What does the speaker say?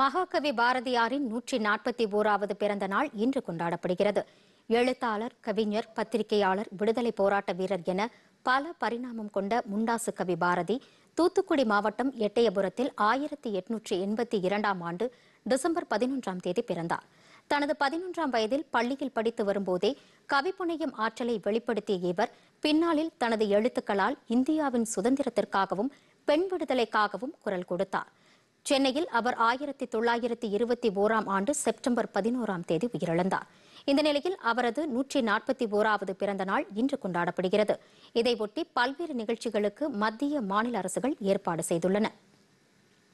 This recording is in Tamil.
மகாகவி பாரதியாரின் நூற்றி நாற்பத்தி ஓராவது பிறந்த நாள் இன்று கொண்டாடப்படுகிறது எழுத்தாளர் கவிஞர் பத்திரிகையாளர் விடுதலை போராட்ட வீரர் என பல பரிணாமம் கொண்ட முண்டாசு கவி பாரதி தூத்துக்குடி மாவட்டம் எட்டயபுரத்தில் ஆயிரத்தி எட்நூற்றி எண்பத்தி இரண்டாம் ஆண்டு டிசம்பர் பதினொன்றாம் தேதி பிறந்தார் தனது பதினொன்றாம் வயதில் பள்ளியில் படித்து வரும்போதே கவி புனையும் ஆற்றலை வெளிப்படுத்திய இவர் பின்னாளில் தனது எழுத்துக்களால் இந்தியாவின் சுதந்திரத்திற்காகவும் பெண் விடுதலைக்காகவும் குரல் கொடுத்தார் சென்னையில் அவர் ஆயிரத்தி தொள்ளாயிரத்தி இருபத்தி ஓராம் ஆண்டு செப்டம்பர் பதினோராம் தேதி உயிரிழந்தார் இந்த நிலையில் அவரது நூற்றி நாற்பத்தி ஓராவது பிறந்த நாள் இன்று கொண்டாடப்படுகிறது இதையொட்டி பல்வேறு நிகழ்ச்சிகளுக்கு மத்திய மாநில அரசுகள் ஏற்பாடு செய்துள்ளன